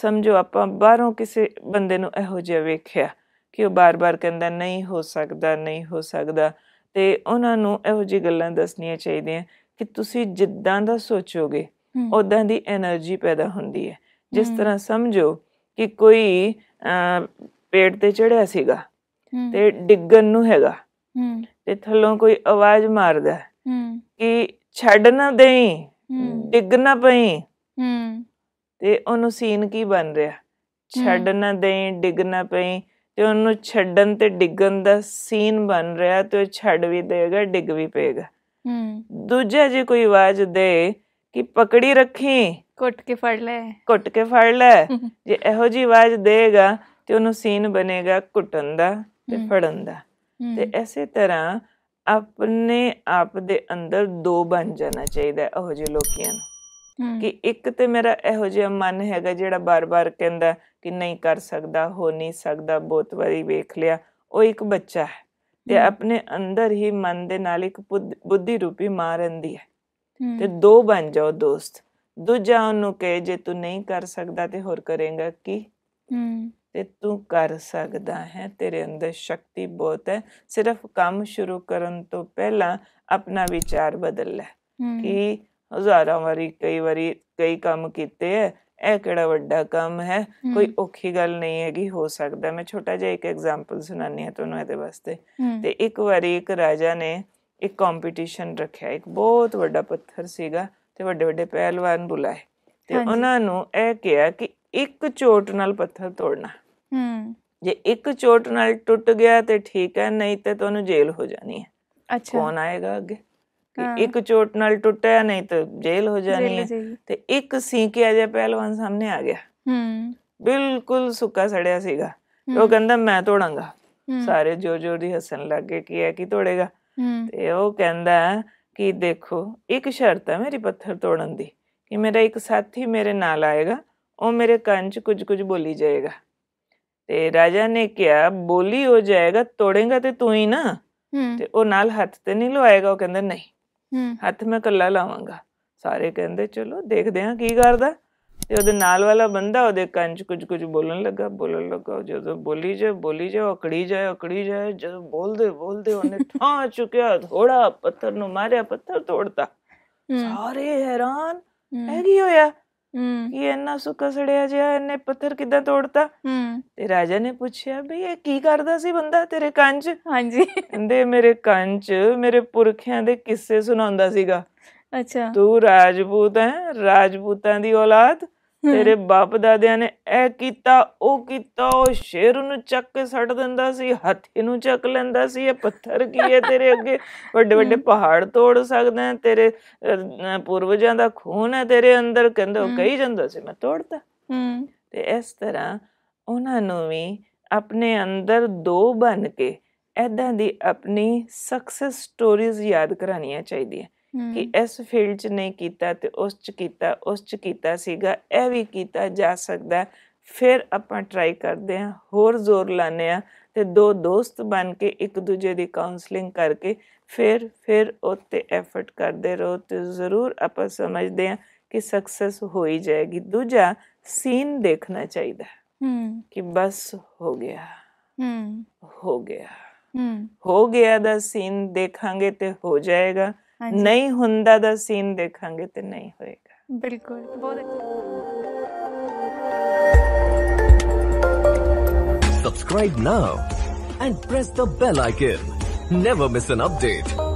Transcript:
ਸਮਝੋ ਆਪਾਂ ਬਾਹਰੋਂ ਕਿਸੇ ਬੰਦੇ ਨੂੰ ਇਹੋ ਜਿਹਾ ਵੇਖਿਆ ਕਿ ਉਹ ਬਾਰ-ਬਾਰ ਕਹਿੰਦਾ ਨਹੀਂ ਹੋ ਸਕਦਾ ਨਹੀਂ ਹੋ ਸਕਦਾ ਤੇ ਉਹਨਾਂ ਨੂੰ ਇਹੋ ਜਿਹੀ ਗੱਲਾਂ ਦੱਸਣੀਆਂ ਚਾਹੀਦੀਆਂ ਕਿ ਤੁਸੀਂ ਜਿੱਦਾਂ ਦਾ ਸੋਚੋਗੇ ਉਦਾਂ ਦੀ એનર્ਜੀ ਪੈਦਾ ਹੁੰਦੀ ਹੈ ਜਿਸ ਤਰ੍ਹਾਂ ਸਮਝੋ ਕਿ ਕੋਈ ਪੇੜ ਤੇ ਚੜਿਆ ਸੀਗਾ ਤੇ ਡਿੱਗਣ ਨੂੰ ਹੈਗਾ ਤੇ ਥੱਲੋਂ ਕੋਈ ਆਵਾਜ਼ ਮਾਰਦਾ ਕਿ ਛੱਡ ਨਾ ਦੇਈ ਡਿੱਗ ਨਾ ਪਈ ਤੇ ਉਹਨੂੰ ਸੀਨ ਕੀ ਬਣ ਰਿਹਾ ਛੱਡ ਨਾ ਦੇ ਡਿੱਗ ਨਾ ਪਈ ਤੇ ਉਹਨੂੰ ਛੱਡਣ ਤੇ ਡਿੱਗਣ ਦਾ ਸੀਨ ਬਣ ਰਿਹਾ ਤੇ ਉਹ ਛੱਡ ਵੀ ਦੇਗਾ ਡਿੱਗ ਵੀ ਪਏਗਾ ਹੂੰ ਦੂਜਾ ਜੇ ਕੋਈ ਆਵਾਜ਼ ਦੇ ਕਿ ਪਕੜੀ ਰੱਖੀ ਕੁੱਟ ਕੇ ਫੜ ਲੈ ਕੁੱਟ ਕੇ ਫੜ ਲੈ ਜੇ ਇਹੋ ਜੀ ਆਵਾਜ਼ ਦੇਗਾ ਤੇ ਉਹਨੂੰ ਸੀਨ ਬਣੇਗਾ ਕੁੱਟਣ ਦਾ ਤੇ ਫੜਨ ਦਾ ਤੇ ਐਸੇ ਤਰ੍ਹਾਂ ਆਪਣੇ ਆਪ ਦੇ ਅੰਦਰ ਦੋ ਬਣ ਜਾਣਾ ਚਾਹੀਦਾ ਇਹੋ ਜਿਹੇ ਲੋਕੀਆਂ ਨੂੰ ਕਿ ਇੱਕ ਤੇ ਮੇਰਾ ਇਹੋ ਜਿਹਾ ਮਨ ਹੈਗਾ ਜਿਹੜਾ ਬਾਰ-ਬਾਰ ਕਹਿੰਦਾ ਕਿ ਨਹੀਂ ਕਰ ਸਕਦਾ ਹੋ ਨਹੀਂ ਸਕਦਾ ਬਹੁਤ ਵਾਰੀ ਵੇਖ ਲਿਆ ਉਹ ਇੱਕ ਬੱਚਾ ਹੈ ਤੇ ਆਪਣੇ ਅੰਦਰ ਹੀ ਮਨ ਦੇ ਨਾਲ ਇੱਕ ਬੁੱਧੀ ਰੂਪੀ ਮਾਰੰਦੀ ਹੈ ਤੇ ਦੋ ਬਣ ਜਾਓ ਦੋਸਤ ਦੂਜਾ ਉਹਨੂੰ ਕਹੇ ਜੇ ਤੂੰ ਨਹੀਂ ਕਰ ਸਕਦਾ ਤੇ ਹੋਰ ਕਰੇਗਾ ਕੀ ਤੇ ਤੂੰ ਕਰ ਸਕਦਾ ਹੈ ਤੇਰੇ ਅੰਦਰ ਸ਼ਕਤੀ ਬਹੁਤ ਹੈ ਸਿਰਫ ਕੰਮ ਸ਼ੁਰੂ ਕਰਨ ਤੋਂ ਪਹਿਲਾਂ ਆਪਣਾ ਵਿਚਾਰ ਬਦਲ ਲੈ ਕਿ ਹਜ਼ਾਰਾਂ ਵਾਰੀ ਕਈ ਵਾਰੀ ਕਈ ਕੰਮ ਕੀਤੇ ਐ ਇਹ ਕਿਹੜਾ ਵੱਡਾ ਕੰਮ ਹੈ ਕੋਈ ਔਖੀ ਗੱਲ ਨਹੀਂ ਹੈਗੀ ਹੋ ਸਕਦਾ ਮੈਂ ਛੋਟਾ ਜਿਹਾ ਇੱਕ ਐਗਜ਼ਾਮਪਲ ਸੁਣਾਨੀ ਹੈ ਤੁਹਾਨੂੰ ਇਹਦੇ ਵਾਸਤੇ ਤੇ ਇੱਕ ਵਾਰੀ ਇੱਕ ਰਾਜਾ ਨੇ ਇੱਕ ਕੰਪੀਟੀਸ਼ਨ ਰੱਖਿਆ ਇੱਕ ਬਹੁਤ ਵੱਡਾ ਪੱਥਰ ਸੀਗਾ ਤੇ ਵੱਡੇ ਵੱਡੇ ਪਹਿਲਵਾਨ ਬੁਲਾਏ ਤੇ ਉਹਨਾਂ ਨੂੰ ਇਹ ਕਿਹਾ ਕਿ ਇੱਕ ਚੋਟ ਨਾਲ ਪੱਥਰ ਤੋੜਨਾ ਹੂੰ ਜੇ ਇੱਕ ਚੋਟ ਨਾਲ ਟੁੱਟ ਗਿਆ ਤੇ ਠੀਕ ਹੈ ਨਹੀਂ ਤੇ ਤੁਹਾਨੂੰ ਜੇਲ੍ਹ ਹੋ ਜਾਣੀ ਹੈ ਅੱਛਾ ਕੌਣ ਆਏਗਾ ਅੱਗੇ ਇੱਕ ਚੋਟ ਨਾਲ ਟੁੱਟਿਆ ਨਹੀਂ ਤਾਂ ਜੇਲ ਹੋ ਜਾਣੀ ਹੈ ਤੇ ਇੱਕ ਸੀਕਿਆ ਜਿਹਾ ਪਹਿਲਵਾਨ ਸਾਹਮਣੇ ਆ ਗਿਆ ਹੂੰ ਬਿਲਕੁਲ ਸੁੱਕਾ ਸੜਿਆ ਸੀਗਾ ਉਹ ਕਹਿੰਦਾ ਮੈਂ ਤੋੜਾਂਗਾ ਸਾਰੇ ਜੋਰ ਜੋਰ ਦੀ ਹੱਸਣ ਲੱਗੇ ਕਿ ਇਹ ਕੀ ਤੋੜੇਗਾ ਤੇ ਉਹ ਕਹਿੰਦਾ ਕਿ ਦੇਖੋ ਇੱਕ ਸ਼ਰਤ ਹੈ ਮੇਰੀ ਪੱਥਰ ਤੋੜਨ ਦੀ ਕਿ ਮੇਰਾ ਇੱਕ ਸਾਥੀ ਮੇਰੇ ਨਾਲ ਆਏਗਾ ਉਹ ਮੇਰੇ ਕੰਨ 'ਚ ਕੁਝ ਕੁਝ ਬੋਲੀ ਜਾਏਗਾ ਤੇ ਰਾਜਾ ਨੇ ਕਿਹਾ ਬੋਲੀ ਹੋ ਜਾਏਗਾ ਤੋੜੇਗਾ ਤੇ ਤੂੰ ਹੀ ਨਾ ਤੇ ਉਹ ਨਾਲ ਹੱਥ ਤੇ ਨਹੀਂ ਲਵਾਏਗਾ ਉਹ ਕਹਿੰਦਾ ਨਹੀਂ ਹੱਥ ਮੈਂ ਕੱਲਾ ਲਾਵਾਂਗਾ ਸਾਰੇ ਕਹਿੰਦੇ ਚਲੋ ਦੇਖਦੇ ਹਾਂ ਕੀ ਕਰਦਾ ਤੇ ਉਹਦੇ ਨਾਲ ਵਾਲਾ ਬੰਦਾ ਉਹਦੇ ਕੰਨ 'ਚ ਕੁਝ ਕੁਝ ਬੋਲਣ ਲੱਗਾ ਬੋਲਣ ਲੱਗਾ ਜਦੋਂ ਬੋਲੀ ਜਾ ਬੋਲੀ ਜਾ ਅਕੜੀ ਜਾ ਅਕੜੀ ਜਾ ਜਦੋਂ ਬੋਲਦੇ ਬੋਲਦੇ ਉਹਨੇ ਠਾਂ ਚੁੱਕਿਆ ਥੋੜਾ ਪੱਥਰ ਨੂੰ ਮਾਰਿਆ ਪੱਥਰ ਤੋੜਦਾ ਸਾਰੇ ਹੈਰਾਨ ਐ ਕੀ ਹੋਇਆ ਹੂੰ ਕਿ ਇੰਨਾ ਸੁੱਕਾ ਸੜਿਆ ਜਿਹਾ ਇਹਨੇ ਪੱਥਰ ਕਿੱਦਾਂ ਤੋੜਤਾ ਹੂੰ ਤੇ ਰਾਜਾ ਨੇ ਪੁੱਛਿਆ ਵੀ ਇਹ ਕੀ ਕਰਦਾ ਸੀ ਬੰਦਾ ਤੇਰੇ ਕੰਨ 'ਚ ਹਾਂਜੀ ਕਹਿੰਦੇ ਮੇਰੇ ਕੰਨ 'ਚ ਮੇਰੇ ਪੁਰਖਿਆਂ ਦੇ ਕਿੱਸੇ ਸੁਣਾਉਂਦਾ ਸੀਗਾ ਅੱਛਾ ਤੂੰ ਰਾਜਪੂਤ ਹੈ ਰਾਜਪੂਤਾਂ ਦੀ ਔਲਾਦ ਤੇਰੇ ਬਾਪ ਦਾਦਿਆਂ ਨੇ ਇਹ ਕੀਤਾ ਉਹ ਕੀਤਾ ਉਹ ਸ਼ੇਰ ਨੂੰ ਚੱਕ ਕੇ ਛੱਡ ਦਿੰਦਾ ਸੀ ਹਾਥੀ ਨੂੰ ਚੱਕ ਲੈਂਦਾ ਸੀ ਇਹ ਪੱਥਰ ਕੀ ਹੈ ਤੇਰੇ ਅੱਗੇ ਵੱਡੇ ਵੱਡੇ ਪਹਾੜ ਤੋੜ ਸਕਦਾ ਹੈ ਤੇਰੇ ਪੂਰਵਜਾਂ ਦਾ ਖੂਨ ਹੈ ਤੇਰੇ ਅੰਦਰ ਕਹਿੰਦੇ ਉਹ ਕਹੀ ਜਾਂਦਾ ਸੀ ਮੈਂ ਤੋੜਦਾ ਤੇ ਇਸ ਤਰ੍ਹਾਂ ਉਹਨਾਂ ਨੂੰ ਵੀ ਆਪਣੇ ਅੰਦਰ ਦੋ ਬਣ ਕੇ ਐਦਾਂ ਦੀ ਆਪਣੀ ਸਕਸੈਸ ਸਟੋਰੀਜ਼ ਯਾਦ ਕਰਾਣੀਆਂ ਚਾਹੀਦੀਆਂ ਕਿ ਇਸ ਫੀਲਡ 'ਚ ਨਹੀਂ ਕੀਤਾ ਤੇ ਉਸ 'ਚ ਕੀਤਾ ਉਸ 'ਚ ਕੀਤਾ ਸੀਗਾ ਇਹ ਵੀ ਕੀਤਾ ਜਾ ਸਕਦਾ ਫਿਰ ਆਪਾਂ ਟਰਾਈ ਕਰਦੇ ਹਾਂ ਹੋਰ ਜ਼ੋਰ ਲਾਣੇ ਆ ਤੇ ਦੋ ਦੋਸਤ ਬਣ ਕੇ ਇੱਕ ਦੂਜੇ ਦੀ ਕਾਉਂਸਲਿੰਗ ਕਰਕੇ ਫਿਰ ਫਿਰ ਉੱਤੇ ਐਫਰਟ ਕਰਦੇ ਰਹੋ ਤੇ ਜ਼ਰੂਰ ਆਪਾਂ ਸਮਝਦੇ ਆ ਕਿ ਸਕਸੈਸ ਹੋ ਹੀ ਜਾਏਗੀ ਦੂਜਾ ਸੀਨ ਦੇਖਣਾ ਚਾਹੀਦਾ ਹੂੰ ਕਿ ਬਸ ਹੋ ਗਿਆ ਹੂੰ ਹੋ ਗਿਆ ਹੂੰ ਹੋ ਗਿਆ ਦਾ ਸੀਨ ਦੇਖਾਂਗੇ ਤੇ ਹੋ ਜਾਏਗਾ ਨਹੀਂ ਹੁੰਦਾ ਦਾ ਸੀਨ ਦੇਖਾਂਗੇ ਤੇ ਨਹੀਂ ਹੋਏਗਾ ਬਿਲਕੁਲ ਬਹੁਤ ਅੱਛਾ subscribe now and press the bell icon never miss an update